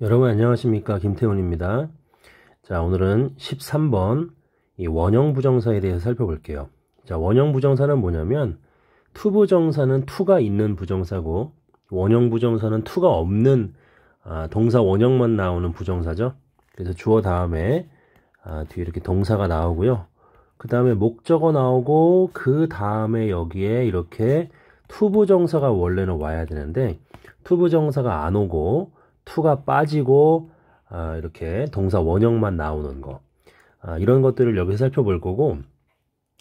여러분 안녕하십니까 김태훈입니다 자 오늘은 13번 이 원형 부정사에 대해서 살펴볼게요 자 원형 부정사는 뭐냐면 투부정사는 투가 있는 부정사고 원형 부정사는 투가 없는 아, 동사 원형만 나오는 부정사죠 그래서 주어 다음에 아, 뒤에 이렇게 동사가 나오고요 그 다음에 목적어 나오고 그 다음에 여기에 이렇게 투부정사가 원래는 와야 되는데 투부정사가 안 오고 투가 빠지고 아, 이렇게 동사 원형만 나오는 거 아, 이런 것들을 여기서 살펴볼 거고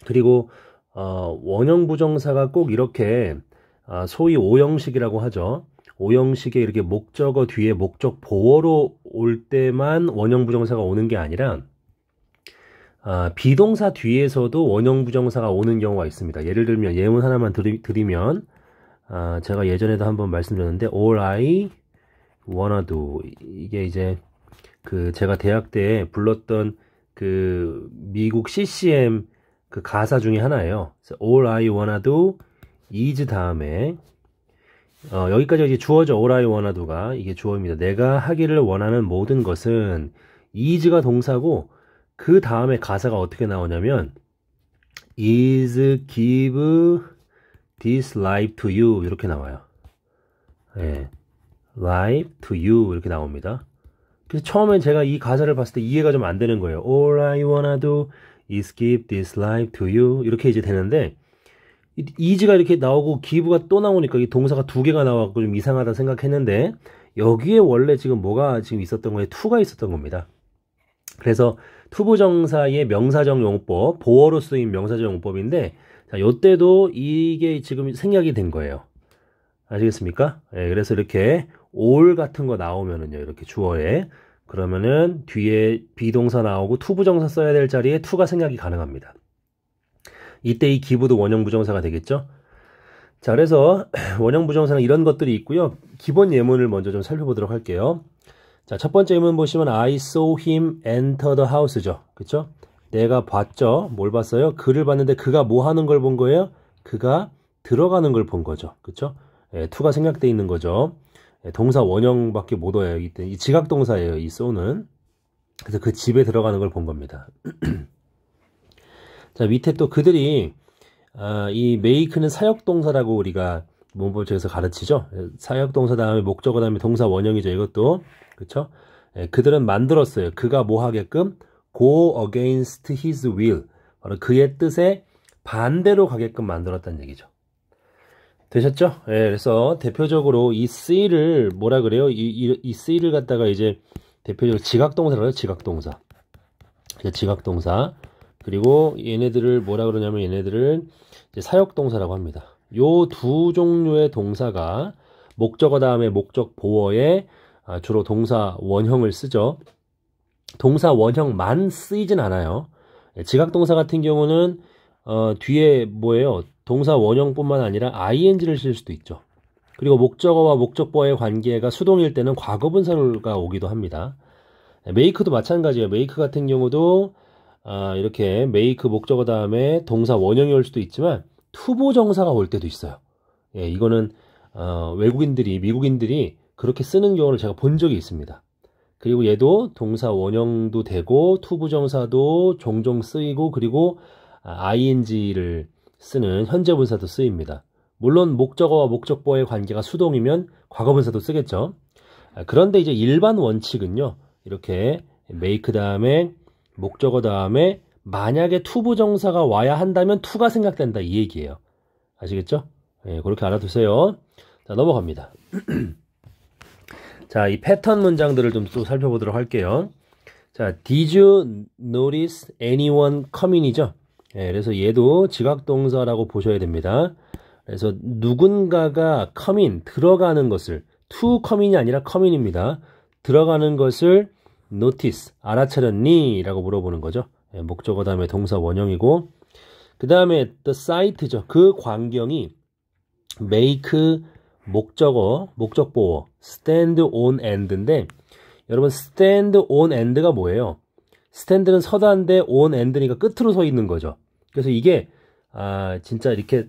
그리고 어, 원형 부정사가 꼭 이렇게 아, 소위 오형식이라고 하죠. 오형식에 이렇게 목적어 뒤에 목적 보어로 올 때만 원형 부정사가 오는 게 아니라 아, 비동사 뒤에서도 원형 부정사가 오는 경우가 있습니다. 예를 들면 예문 하나만 드리, 드리면 아, 제가 예전에도 한번 말씀드렸는데 all I 원화도 이게 이제 그 제가 대학 때 불렀던 그 미국 CCM 그 가사 중에 하나예요. All I Wanna Do is 다음에 어, 여기까지 이제 주어져 All I Wanna Do가 이게 주어입니다. 내가 하기를 원하는 모든 것은 is가 동사고 그 다음에 가사가 어떻게 나오냐면 is give this life to you 이렇게 나와요. 예. l i v e to you 이렇게 나옵니다. 그래서 처음엔 제가 이 가사를 봤을 때 이해가 좀 안 되는 거예요. All I wanna do is give this life to you 이렇게 이제 되는데 이지가 이렇게 나오고 기부가 또 나오니까 이 동사가 두 개가 나와서 좀 이상하다 생각했는데 여기에 원래 지금 뭐가 지금 있었던 거에 투가 있었던 겁니다. 그래서 투부정사의 명사적 용법, 보어로 쓰인 명사적 용법인데 자, 요때도 이게 지금 생략이 된 거예요. 아시겠습니까? 예, 그래서 이렇게 올 같은 거 나오면은요. 이렇게 주어에 그러면은 뒤에 비동사 나오고 투부정사 써야 될 자리에 투가 생략이 가능합니다. 이때 이 기부도 원형 부정사가 되겠죠? 자, 그래서 원형 부정사는 이런 것들이 있고요. 기본 예문을 먼저 좀 살펴보도록 할게요. 자, 첫 번째 예문 보시면 I saw him enter the house죠. 그쵸? 내가 봤죠. 뭘 봤어요? 그를 봤는데 그가 뭐 하는 걸 본 거예요? 그가 들어가는 걸 본 거죠. 그쵸? 예, t 가 생략돼 있는 거죠. 예, 동사 원형밖에 못 와요. 이때 이 지각 동사예요. 이 쏘는. 그래서 그 집에 들어가는 걸 본 겁니다. 자 밑에 또 그들이 아, 이 make는 사역 동사라고 우리가 문법책에서 가르치죠. 사역 동사 다음에 목적어 그 다음에 동사 원형이죠. 이것도 그렇죠. 그들은 만들었어요. 그가 뭐 하게끔 go against his will 바로 그의 뜻에 반대로 가게끔 만들었다는 얘기죠. 되셨죠? 예, 그래서 대표적으로 이 C를 뭐라 그래요? 이, 이, 이 C를 갖다가 이제 대표적으로 지각동사라고 지각동사. 지각동사. 그리고 얘네들을 뭐라 그러냐면 얘네들을 사역동사라고 합니다. 요 두 종류의 동사가 목적어 다음에 목적 보어에 아, 주로 동사 원형을 쓰죠. 동사 원형만 쓰이진 않아요. 예, 지각동사 같은 경우는 어, 뒤에 뭐예요? 동사 원형뿐만 아니라 ing를 쓸 수도 있죠. 그리고 목적어와 목적어의 관계가 수동일 때는 과거분사가 오기도 합니다. 메이크도 마찬가지예요. 메이크 같은 경우도 아, 이렇게 메이크 목적어 다음에 동사 원형이 올 수도 있지만 투보 정사가 올 때도 있어요. 예, 이거는 어, 외국인들이 미국인들이 그렇게 쓰는 경우를 제가 본 적이 있습니다. 그리고 얘도 동사 원형도 되고 투부정사도 종종 쓰이고 그리고 아, ing를 쓰는 현재 분사도 쓰입니다. 물론 목적어와 목적보의 관계가 수동이면 과거 분사도 쓰겠죠. 아, 그런데 이제 일반 원칙은요. 이렇게 make 다음에 목적어 다음에 만약에 투부 정사가 와야 한다면 투가 생각된다 이 얘기예요. 아시겠죠? 예, 그렇게 알아두세요. 자, 넘어갑니다. 자, 이 패턴 문장들을 좀 또 살펴보도록 할게요. 자, did you notice anyone coming이죠? 예, 그래서 얘도 지각동사라고 보셔야 됩니다. 그래서 누군가가 커민 들어가는 것을 to come인이 아니라 come인입니다. 들어가는 것을 notice 알아차렸니라고 물어보는 거죠. 예, 목적어 다음에 동사 원형이고 그 다음에 the site죠. 그 광경이 make 목적어 목적보어 stand on end인데 여러분 stand on end가 뭐예요? stand는 서다인데 on end니까 끝으로 서 있는 거죠. 그래서 이게 아 진짜 이렇게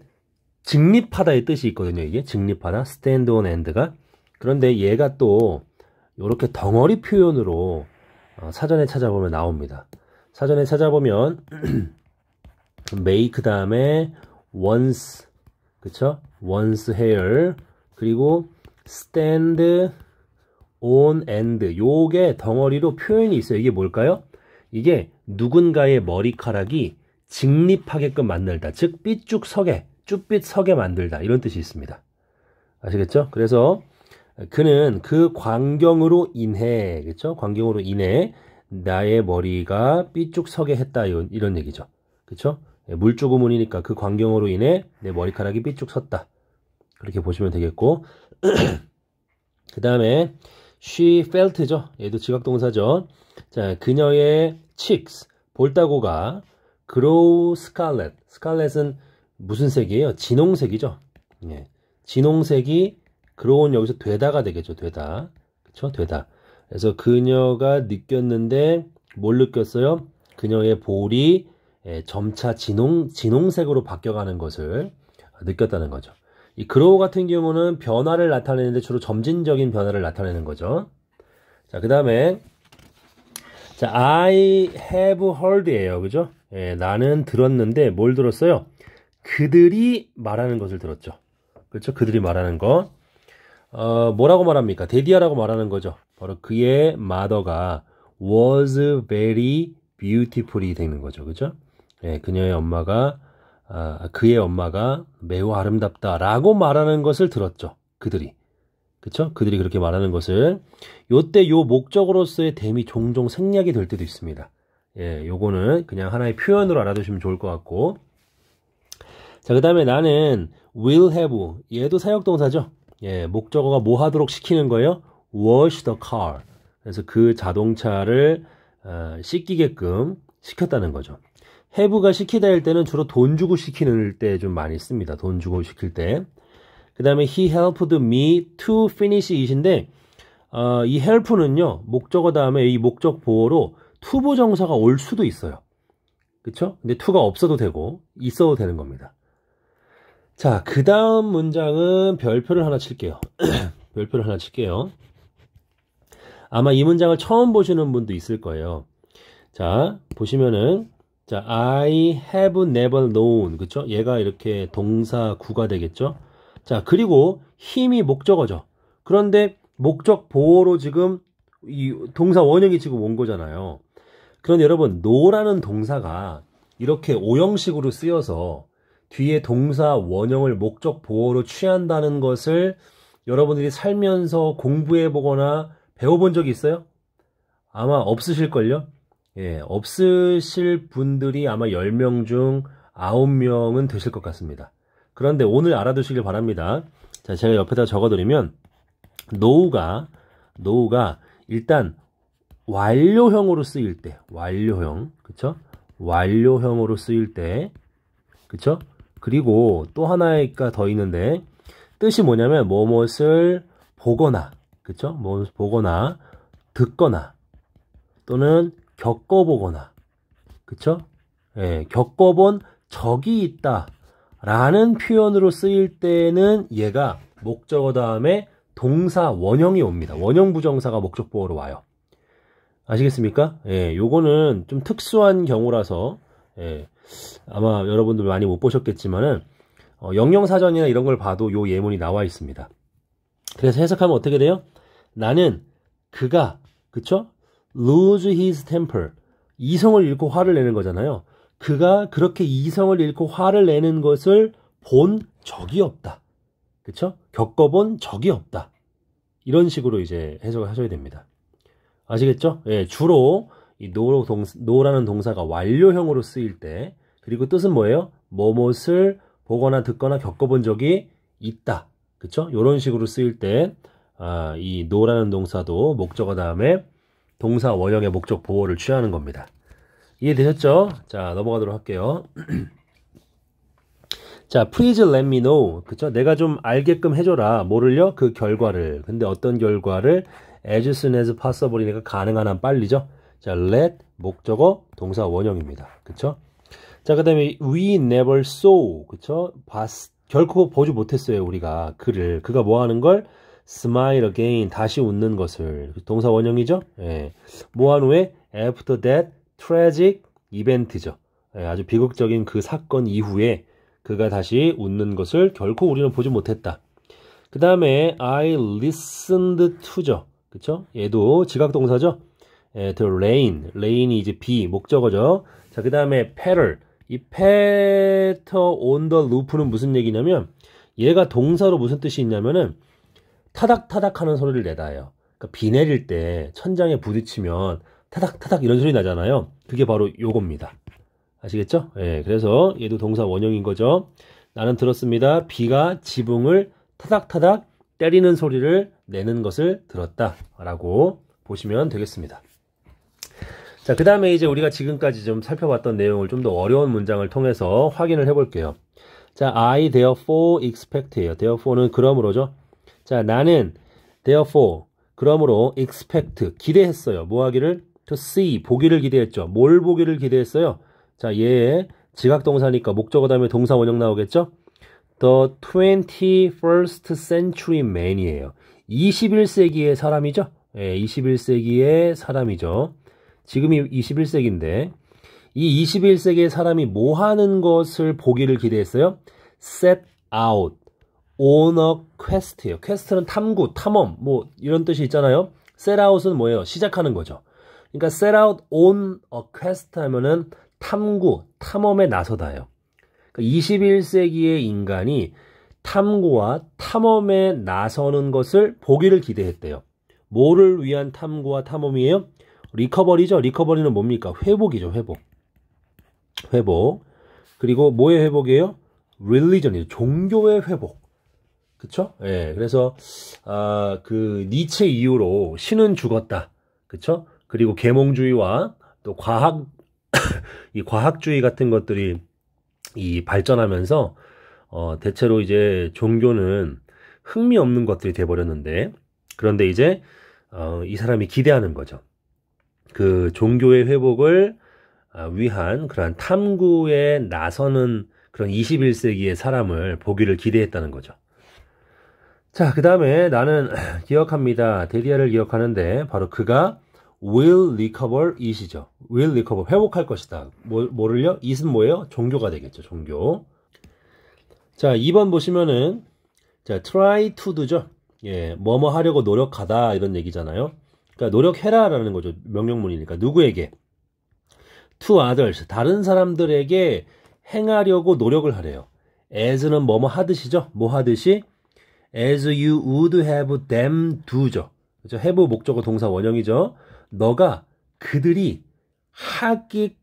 직립하다의 뜻이 있거든요. 이게 직립하다, 스탠드온 d 드가 그런데 얘가 또 이렇게 덩어리 표현으로 어, 사전에 찾아보면 나옵니다. 사전에 찾아보면 make 다음에 once 그쵸? once hair 그리고 stand on end 요게 덩어리로 표현이 있어요. 이게 뭘까요? 이게 누군가의 머리카락이 직립하게끔 만들다. 즉, 삐죽서게, 쭈빗서게 만들다. 이런 뜻이 있습니다. 아시겠죠? 그래서 그는 그 광경으로 인해, 그렇죠? 광경으로 인해 나의 머리가 삐죽서게 했다. 이런, 이런 얘기죠. 그렇죠? 물주구문이니까 그 광경으로 인해 내 머리카락이 삐죽섰다. 그렇게 보시면 되겠고 그 다음에 she felt죠. 얘도 지각동사죠. 자, 그녀의 cheeks, 볼따구가 그로우 스칼렛. 스칼렛은 무슨 색이에요? 진홍색이죠. 예. 진홍색이 그로운 여기서 되다가 되겠죠. 되다. 그쵸? 되다. 그래서 그녀가 느꼈는데 뭘 느꼈어요? 그녀의 볼이 예, 점차 진홍, 진홍색으로 바뀌어가는 것을 느꼈다는 거죠. 이 그로우 같은 경우는 변화를 나타내는데 주로 점진적인 변화를 나타내는 거죠. 자, 그 다음에 자, I have heard예요. 그죠? 예, 나는 들었는데 뭘 들었어요? 그들이 말하는 것을 들었죠. 그렇죠? 그들이 말하는 것. 어, 뭐라고 말합니까? 데디아라고 말하는 거죠. 바로 그의 마더가 was very beautiful이 되는 거죠. 그죠? 예, 그녀의 엄마가, 아, 그의 엄마가 매우 아름답다라고 말하는 것을 들었죠. 그들이. 그쵸? 그렇죠? 그들이 그렇게 말하는 것을. 요때 요 목적으로서의 댐이 종종 생략이 될 때도 있습니다. 예, 요거는 그냥 하나의 표현으로 알아두시면 좋을 것 같고. 자, 그 다음에 나는 will have. 얘도 사역동사죠. 예, 목적어가 뭐 하도록 시키는 거예요? wash the car. 그래서 그 자동차를 어, 씻기게끔 시켰다는 거죠. 해부가 시키다 할 때는 주로 돈 주고 시키는 때 좀 많이 씁니다. 돈 주고 시킬 때. 그 다음에 he helped me to finish 이신데, 어, 이 help는요, 목적어 다음에 이 목적 보호로 투보 정사가 올 수도 있어요. 그쵸? 근데 투가 없어도 되고 있어도 되는 겁니다. 자, 그 다음 문장은 별표를 하나 칠게요. 별표를 하나 칠게요. 아마 이 문장을 처음 보시는 분도 있을 거예요. 자, 보시면은 자, I have never known. 그쵸? 얘가 이렇게 동사 구가 되겠죠? 자, 그리고 힘이 목적어죠. 그런데 목적 보호로 지금 이 동사 원형이 지금 온 거잖아요. 그런데 여러분 노라는 동사가 이렇게 오형식으로 쓰여서 뒤에 동사 원형을 목적 보호로 취한다는 것을 여러분들이 살면서 공부해 보거나 배워본 적이 있어요? 아마 없으실걸요? 예, 없으실 분들이 아마 10명 중 9명은 되실 것 같습니다. 그런데 오늘 알아두시길 바랍니다. 자, 제가 옆에다 적어드리면, 노우가, 노우가 일단 완료형으로 쓰일 때 완료형 그쵸 완료형으로 쓰일 때 그쵸 그리고 또 하나가 더 있는데 뜻이 뭐냐면 뭐엇을 보거나 그쵸 무 보거나 듣거나 또는 겪어보거나 그쵸 예 겪어본 적이 있다 라는 표현으로 쓰일 때는 얘가 목적어 다음에 동사 원형이 옵니다. 원형 부정사가 목적보어로 와요. 아시겠습니까? 예, 요거는 좀 특수한 경우라서 예, 아마 여러분들 많이 못 보셨겠지만은 어, 영영사전이나 이런 걸 봐도 요 예문이 나와 있습니다. 그래서 해석하면 어떻게 돼요? 나는 그가 그쵸? lose his temper 이성을 잃고 화를 내는 거잖아요. 그가 그렇게 이성을 잃고 화를 내는 것을 본 적이 없다. 그쵸? 겪어본 적이 없다. 이런 식으로 이제 해석을 하셔야 됩니다. 아시겠죠? 예, 주로 이 노로 동 노라는 동사가 완료형으로 쓰일 때 그리고 뜻은 뭐예요? 뭐뭇을 보거나 듣거나 겪어본 적이 있다. 그쵸? 요런 식으로 쓰일 때, 아, 이 노라는 동사도 목적어 다음에 동사 원형의 목적 보호를 취하는 겁니다. 이해되셨죠? 자, 넘어가도록 할게요. 자, please let me know. 그쵸? 내가 좀 알게끔 해줘라. 모를려그 결과를. 근데 어떤 결과를 as soon as possible이니까 가능한 한 빨리죠. 자, let 목적어 동사 원형입니다. 그쵸? 자, 그 다음에 we never saw. 그쵸? 봤, 결코 보지 못했어요. 우리가 그를. 그가 뭐 하는 걸? smile again. 다시 웃는 것을. 그 동사 원형이죠? 예. 뭐한 후에? after that tragic e v e 죠 예, 아주 비극적인 그 사건 이후에 그가 다시 웃는 것을 결코 우리는 보지 못했다. 그 다음에 I listened to죠. 그렇 얘도 지각 동사죠. 예, the rain, rain이 이제 비 목적어죠. 자, 그 다음에 pattern, 이 pattern on the roof는 무슨 얘기냐면 얘가 동사로 무슨 뜻이 있냐면은 타닥타닥하는 소리를 내다요그니까비 내릴 때 천장에 부딪히면 타닥타닥 이런 소리 나잖아요. 그게 바로 요겁니다. 아시겠죠? 예, 그래서 얘도 동사 원형인 거죠. 나는 들었습니다. 비가 지붕을 타닥타닥 때리는 소리를 내는 것을 들었다라고 보시면 되겠습니다. 자, 그 다음에 이제 우리가 지금까지 좀 살펴봤던 내용을 좀 더 어려운 문장을 통해서 확인을 해볼게요. 자, I therefore expect예요. therefore는 그러므로죠. 자, 나는 therefore, 그러므로 expect, 기대했어요. 뭐 하기를? to see, 보기를 기대했죠. 뭘 보기를 기대했어요? 자, 얘 지각동사니까 목적어 다음에 동사 원형 나오겠죠? The 21st century man이에요. 21세기의 사람이죠. 예, 21세기의 사람이죠. 지금이 21세기인데 이 21세기의 사람이 뭐 하는 것을 보기를 기대했어요? set out on a quest예요. e s t 는 탐구, 탐험 뭐 이런 뜻이 있잖아요. set out은 뭐예요? 시작하는 거죠. 그러니까 set out on a quest 하면은 탐구, 탐험에 나서다요 그러니까 21세기의 인간이 탐구와 탐험에 나서는 것을 보기를 기대했대요. 뭐를 위한 탐구와 탐험이에요? 리커버리죠. 리커버리는 뭡니까? 회복이죠. 회복. 회복. 그리고 뭐의 회복이에요? 릴리전이죠. 종교의 회복. 그쵸? 예. 그래서 아, 그 니체 이후로 신은 죽었다. 그쵸? 그리고 계몽주의와 또 과학 이 과학주의 같은 것들이 이 발전하면서 어, 대체로 이제 종교는 흥미 없는 것들이 돼버렸는데 그런데 이제 어, 이 사람이 기대하는 거죠. 그 종교의 회복을 아, 위한 그러 탐구에 나서는 그런 21세기의 사람을 보기를 기대했다는 거죠. 자, 그 다음에 나는 기억합니다. 데리아를 기억하는데 바로 그가 will recover 이시죠. will recover 회복할 것이다. 뭐, 뭐를요? 이슨 뭐예요? 종교가 되겠죠. 종교. 자, 2번 보시면은 자, try to do죠. 예, 뭐뭐 하려고 노력하다 이런 얘기잖아요. 그러니까 노력해라라는 거죠. 명령문이니까 누구에게 to others 다른 사람들에게 행하려고 노력을 하래요. as는 뭐뭐 하듯이죠. 뭐 하듯이 as you would have them do죠. 그죠? have 목적어 동사 원형이죠. 너가 그들이 하기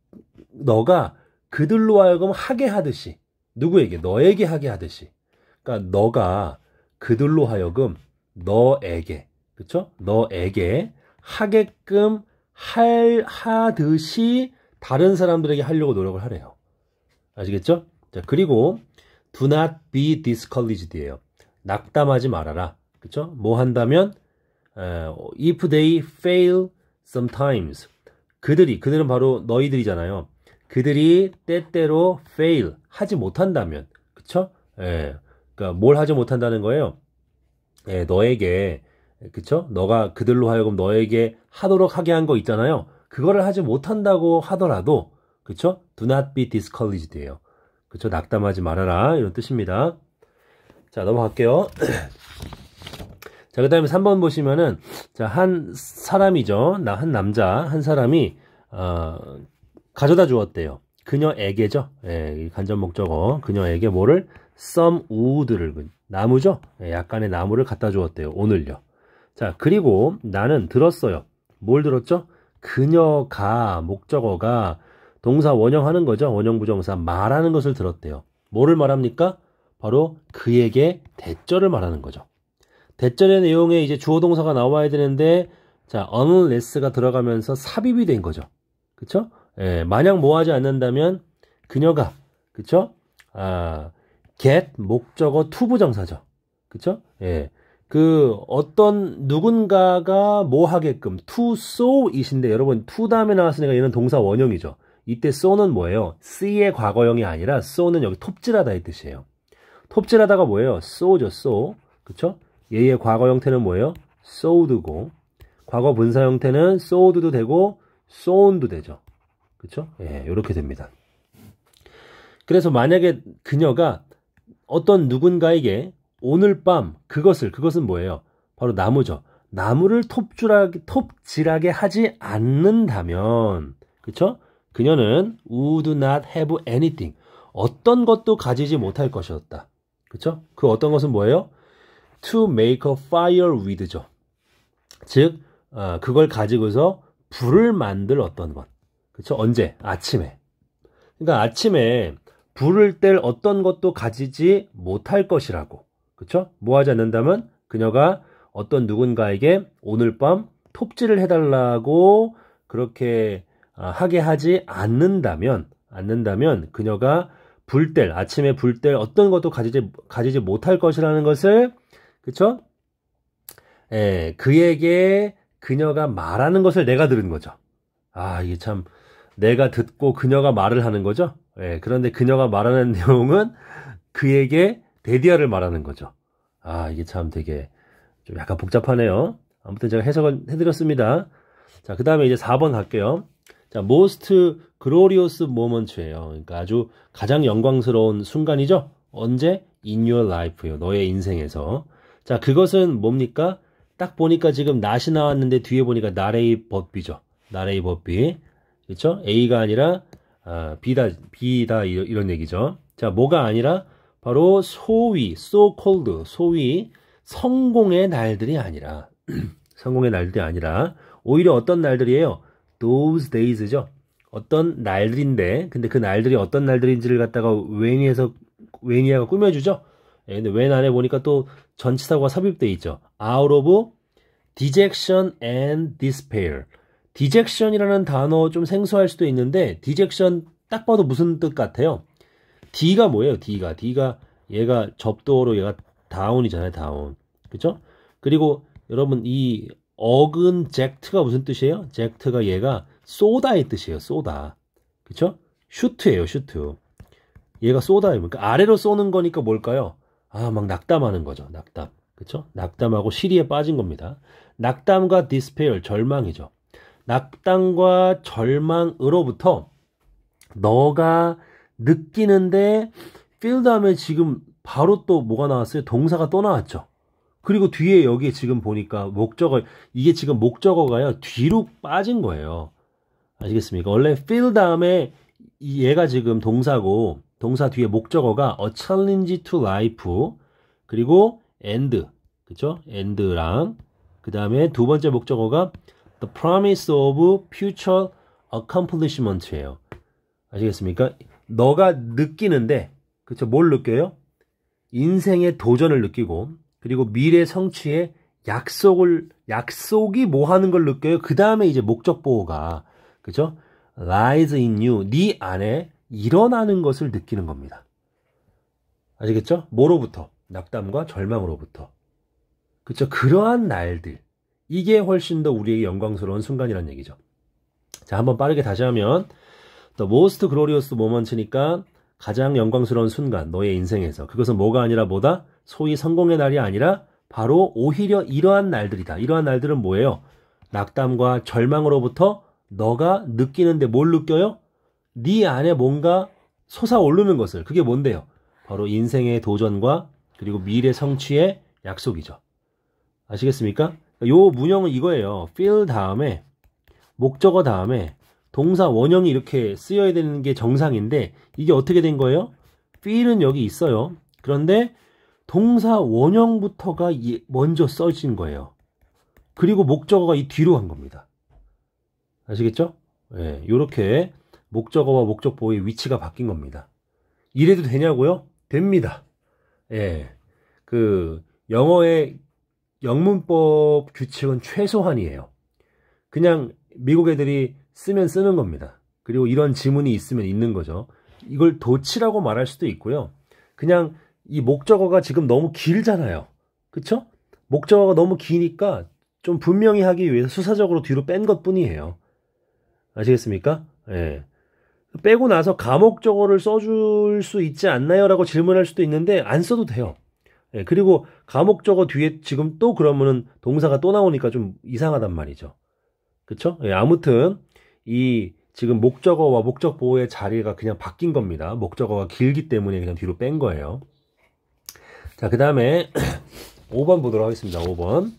너가 그들로 하여금 하게 하듯이 누구에게? 너에게 하게 하듯이. 그러니까 너가 그들로 하여금 너에게, 그쵸? 너에게 하게끔 할, 하듯이 다른 사람들에게 하려고 노력을 하래요. 아시겠죠? 자, 그리고 do not be discouraged 예요. 낙담하지 말아라. 그쵸? 뭐 한다면 if they fail sometimes 그들이, 그들은 바로 너희들이잖아요. 그들이 때때로 fail 하지 못한다면 그쵸? 예. 그니까뭘 하지 못한다는 거예요? 예, 너에게 그쵸? 너가 그들로 하여금 너에게 하도록 하게 한 거 있잖아요. 그거를 하지 못한다고 하더라도 그쵸? Do not be discouraged 예요. 그쵸? 낙담하지 말아라 이런 뜻입니다. 자 넘어갈게요. 자, 그 다음에 3번 보시면은, 자, 한 사람이죠. 나, 한 남자, 한 사람이, 어, 가져다 주었대요. 그녀에게죠. 예, 간접 목적어. 그녀에게 뭐를? some wood를 그, 나무죠. 예, 약간의 나무를 갖다 주었대요. 오늘요. 자, 그리고 나는 들었어요. 뭘 들었죠? 그녀가 목적어가 동사 원형하는 거죠. 원형 부정사 말하는 것을 들었대요. 뭐를 말합니까? 바로 그에게 대절을 말하는 거죠. 대절의 내용에 이제 주어 동사가 나와야 되는데 자, unless가 들어가면서 삽입이 된 거죠. 그렇죠? 예, 만약 뭐하지 않는다면 그녀가 그쵸? 아, get 목적어 투부정사죠. 그쵸? 예. 그 어떤 누군가가 뭐 하게끔 to so 이신데 여러분 to 다음에 나왔으니까 얘는 동사 원형이죠. 이때 so는 뭐예요? c의 과거형이 아니라 so는 여기 톱질하다의 뜻이에요. 톱질하다가 뭐예요? so죠, so. 그쵸? 얘의 과거 형태는 뭐예요? so'd고 과거 분사 형태는 s o 도 되고 so'n도 되죠. 그렇죠? 예, 이렇게 됩니다. 그래서 만약에 그녀가 어떤 누군가에게 오늘 밤 그것을 그것은 뭐예요? 바로 나무죠. 나무를 톱질하게, 톱질하게 하지 않는다면 그렇죠? 그녀는 would not have anything 어떤 것도 가지지 못할 것이었다. 그렇죠? 그 어떤 것은 뭐예요? to make a fire with죠. 즉 어, 그걸 가지고서 불을 만들 어떤 것. 그렇죠 언제? 아침에. 그러니까 아침에 불을 뗄 어떤 것도 가지지 못할 것이라고. 그쵸? 뭐 하지 않는다면 그녀가 어떤 누군가에게 오늘 밤 톱질을 해달라고 그렇게 아, 하게 하지 않는다면, 않는다면 그녀가 불뗄, 아침에 불 뗄 어떤 것도 가지지, 가지지 못할 것이라는 것을, 그쵸? 에, 예, 그에게 그녀가 말하는 것을 내가 들은 거죠. 아, 이게 참 내가 듣고 그녀가 말을 하는 거죠. 예, 그런데 그녀가 말하는 내용은 그에게 대디아를 말하는 거죠. 아, 이게 참 되게 좀 약간 복잡하네요. 아무튼 제가 해석을 해드렸습니다. 자, 그 다음에 이제 4번 갈게요. 자, most glorious moment예요. 그러니까 아주 가장 영광스러운 순간이죠. 언제? In your life요. 너의 인생에서. 자, 그것은 뭡니까? 딱 보니까 지금 낫이 나왔는데 뒤에 보니까 나레이 법비죠. 나레이 법비. 그렇죠? A가 아니라 아, B다, B다 이런 얘기죠. 자, 뭐가 아니라 바로 소위, so called, 소위 성공의 날들이 아니라 성공의 날들이 아니라 오히려 어떤 날들이에요? those days죠. 어떤 날들인데 근데 그 날들이 어떤 날들인지를 갖다가 웨니에서 웨니아가 꾸며주죠. 예, 근데 웬 안에 보니까 또 전치사가 고 삽입돼 있죠. out of dejection and despair. 디젝션이라는 단어 좀 생소할 수도 있는데 디젝션 딱 봐도 무슨 뜻 같아요? D가 뭐예요? D가 D가 얘가 접도로 얘가 다운이잖아요. 다운. 그렇죠? 그리고 여러분 이 어근 젝트가 무슨 뜻이에요? 젝트가 얘가 쏘다의 뜻이에요. 쏘다. 그렇죠? 슈트예요. 슈트. 얘가 쏘다예요. 그러니까 아래로 쏘는 거니까 뭘까요? 아, 막 낙담하는 거죠. 낙담. 그렇죠? 낙담하고 시리에 빠진 겁니다. 낙담과 디스페어 절망이죠. 낙담과 절망으로부터 너가 느끼는데 feel 다음에 지금 바로 또 뭐가 나왔어요? 동사가 또 나왔죠. 그리고 뒤에 여기 지금 보니까 목적어 이게 지금 목적어가요 뒤로 빠진 거예요. 아시겠습니까? 원래 feel 다음에 얘가 지금 동사고 동사 뒤에 목적어가 a challenge to life 그리고 end 그쵸 end랑 그 다음에 두 번째 목적어가 The promise of future accomplishment예요. 아시겠습니까? 너가 느끼는데 그쵸? 뭘 느껴요? 인생의 도전을 느끼고 그리고 미래 성취의 약속을 약속이 뭐 하는 걸 느껴요. 그 다음에 이제 목적 보호가 그죠? lies in you 네 안에 일어나는 것을 느끼는 겁니다. 아시겠죠? 뭐로부터? 낙담과 절망으로부터. 그쵸? 그러한 날들. 이게 훨씬 더 우리에게 영광스러운 순간이란 얘기죠. 자, 한번 빠르게 다시 하면 The most glorious moment니까 가장 영광스러운 순간 너의 인생에서 그것은 뭐가 아니라 뭐다? 소위 성공의 날이 아니라 바로 오히려 이러한 날들이다. 이러한 날들은 뭐예요? 낙담과 절망으로부터 너가 느끼는데 뭘 느껴요? 네 안에 뭔가 솟아오르는 것을 그게 뭔데요? 바로 인생의 도전과 그리고 미래 성취의 약속이죠. 아시겠습니까? 그러니까 요 문형은 이거예요. f i l l 다음에 목적어 다음에 동사 원형이 이렇게 쓰여야 되는 게 정상인데 이게 어떻게 된 거예요? f i l l 은 여기 있어요. 그런데 동사 원형부터가 먼저 써진 거예요. 그리고 목적어가 이 뒤로 한 겁니다. 아시겠죠? 예, 요렇게 목적어와 목적보의 위치가 바뀐 겁니다. 이래도 되냐고요? 됩니다. 예. 그 영어의 영문법 규칙은 최소한이에요. 그냥 미국 애들이 쓰면 쓰는 겁니다. 그리고 이런 지문이 있으면 있는 거죠. 이걸 도치라고 말할 수도 있고요. 그냥 이 목적어가 지금 너무 길잖아요. 그쵸? 목적어가 너무 기니까 좀 분명히 하기 위해서 수사적으로 뒤로 뺀 것 뿐이에요. 아시겠습니까? 예. 빼고 나서 감옥 적어를 써줄 수 있지 않나요? 라고 질문할 수도 있는데 안 써도 돼요. 예, 그리고 감옥 저거 뒤에 지금 또 그러면은 동사가 또 나오니까 좀 이상하단 말이죠. 그쵸? 예, 아무튼 이 지금 목적어와 목적 보호의 자리가 그냥 바뀐 겁니다. 목적어가 길기 때문에 그냥 뒤로 뺀 거예요. 자, 그 다음에 5번 보도록 하겠습니다. 5번.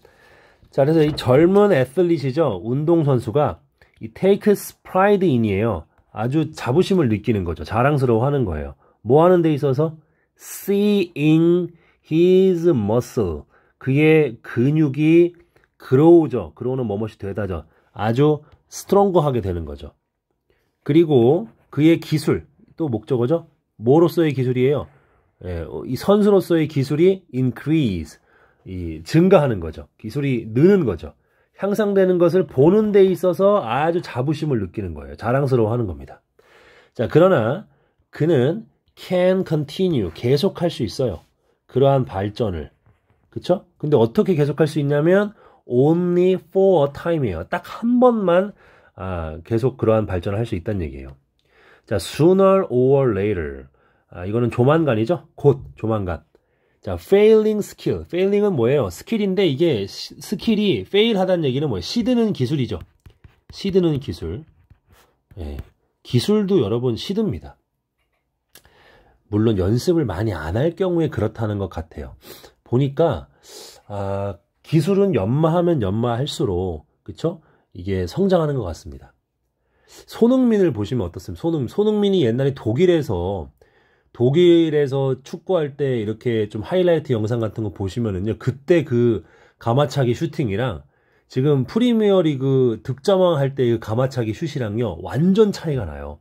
자, 그래서 이 젊은 애슬릿이죠. 운동선수가 이 takes pride in이에요. 아주 자부심을 느끼는 거죠. 자랑스러워 하는 거예요. 뭐 하는 데 있어서? seeing his muscle 그의 근육이 그로우죠. 그로우는 뭐뭇이 되다죠. 아주 스트롱거하게 되는 거죠. 그리고 그의 기술 또 목적어죠. 뭐로서의 기술이에요. 예, 어, 이 선수로서의 기술이 increase 이 증가하는 거죠. 기술이 느는 거죠. 향상되는 것을 보는 데 있어서 아주 자부심을 느끼는 거예요. 자랑스러워하는 겁니다. 자 그러나 그는 can continue 계속할 수 있어요. 그러한 발전을 그쵸? 근데 어떻게 계속할 수 있냐면 only for a time이에요. 딱 한 번만 아, 계속 그러한 발전을 할 수 있다는 얘기예요. 자, sooner or later. 아, 이거는 조만간이죠? 곧, 조만간. 자, failing skill. failing은 뭐예요? 스킬인데 이게 시, 스킬이 fail 하다는 얘기는 뭐예요? 시드는 기술이죠. 시드는 기술. 예. 기술도 여러분 시드입니다 물론 연습을 많이 안 할 경우에 그렇다는 것 같아요. 보니까 아, 기술은 연마하면 연마할수록 그쵸? 이게 성장하는 것 같습니다. 손흥민을 보시면 어떻습니까? 손흥, 손흥민이 옛날에 독일에서 독일에서 축구할 때 이렇게 좀 하이라이트 영상 같은 거 보시면은요. 그때 그 가마차기 슈팅이랑 지금 프리미어리그 득점왕 할 때 그 가마차기 슛이랑요. 완전 차이가 나요.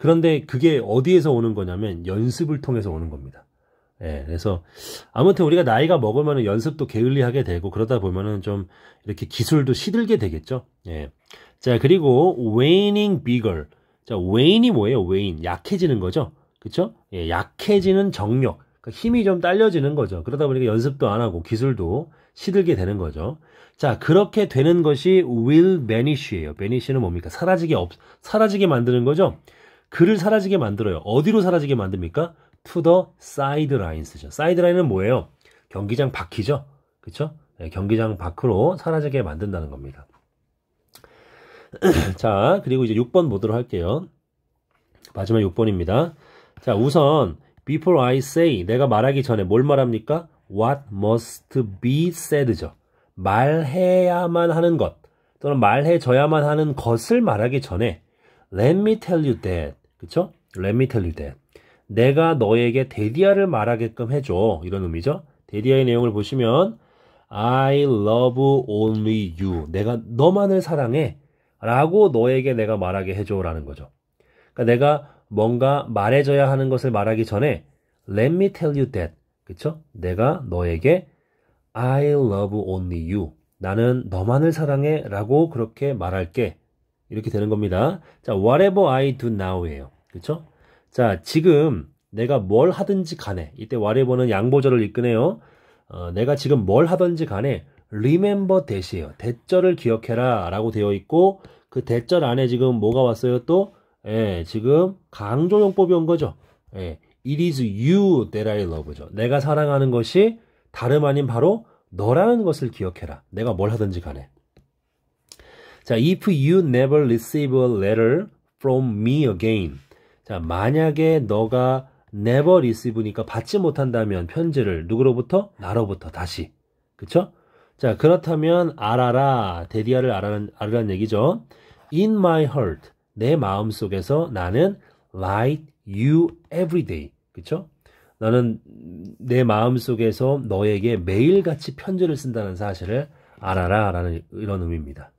그런데 그게 어디에서 오는 거냐면 연습을 통해서 오는 겁니다. 예, 그래서 아무튼 우리가 나이가 먹으면 연습도 게을리하게 되고 그러다 보면은 좀 이렇게 기술도 시들게 되겠죠. 예. 자, 그리고 waning bigger. 자, wane이 뭐예요? wane. 약해지는 거죠. 그쵸? 예, 약해지는 정력. 그러니까 힘이 좀 딸려지는 거죠. 그러다 보니까 연습도 안 하고 기술도 시들게 되는 거죠. 자, 그렇게 되는 것이 will vanish예요. vanish는 뭡니까? 사라지게 없, 사라지게 만드는 거죠. 글을 사라지게 만들어요. 어디로 사라지게 만듭니까? to the sidelines죠. sidelin은 뭐예요? 경기장 바퀴죠. 그렇죠? 네, 경기장 밖으로 사라지게 만든다는 겁니다. 자, 그리고 이제 6번 보도록 할게요. 마지막 6번입니다. 자, 우선 before I say 내가 말하기 전에 뭘 말합니까? what must be said죠. 말해야만 하는 것 또는 말해줘야만 하는 것을 말하기 전에 let me tell you that 그쵸? Let me tell you that. 내가 너에게 데디아를 말하게끔 해줘. 이런 의미죠. 데디아의 내용을 보시면 I love only you. 내가 너만을 사랑해. 라고 너에게 내가 말하게 해줘라는 거죠. 그러니까 내가 뭔가 말해줘야 하는 것을 말하기 전에 Let me tell you that. 그쵸? 내가 너에게 I love only you. 나는 너만을 사랑해 라고 그렇게 말할게 이렇게 되는 겁니다. 자, whatever I do now예요. 그쵸 자, 지금 내가 뭘 하든지 간에 이때 whatever는 양보절을 이끄네요. 어, 내가 지금 뭘 하든지 간에 remember 대시예요 대절을 기억해라 라고 되어 있고 그 대절 안에 지금 뭐가 왔어요? 또 예, 지금 강조용법이 온 거죠. 예, it is you that I love죠. 내가 사랑하는 것이 다름 아닌 바로 너라는 것을 기억해라. 내가 뭘 하든지 간에. 자, if you never receive a letter from me again. 자, 만약에 너가 never receive니까 받지 못한다면 편지를 누구로부터? 나로부터 다시. 그쵸? 자, 그렇다면 알아라. 데디아를 알아라는, 알아라는 얘기죠. In my heart. 내 마음 속에서 나는 like you every day. 그쵸? 나는 내 마음 속에서 너에게 매일같이 편지를 쓴다는 사실을 알아라. 라는 이런 의미입니다.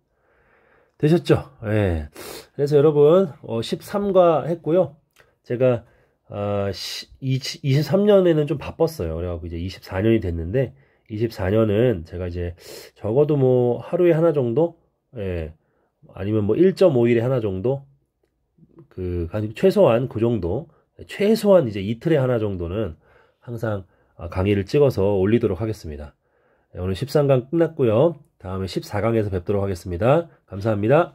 되셨죠? 예. 그래서 여러분, 어, 13과 했고요. 제가, 어, 시, 2 3년에는좀 바빴어요. 그래갖고 이제 24년이 됐는데, 24년은 제가 이제 적어도 뭐 하루에 하나 정도? 예. 아니면 뭐 1.5일에 하나 정도? 그, 최소한 그 정도. 최소한 이제 이틀에 하나 정도는 항상 강의를 찍어서 올리도록 하겠습니다. 예, 오늘 13강 끝났고요. 다음에 14강에서 뵙도록 하겠습니다. 감사합니다.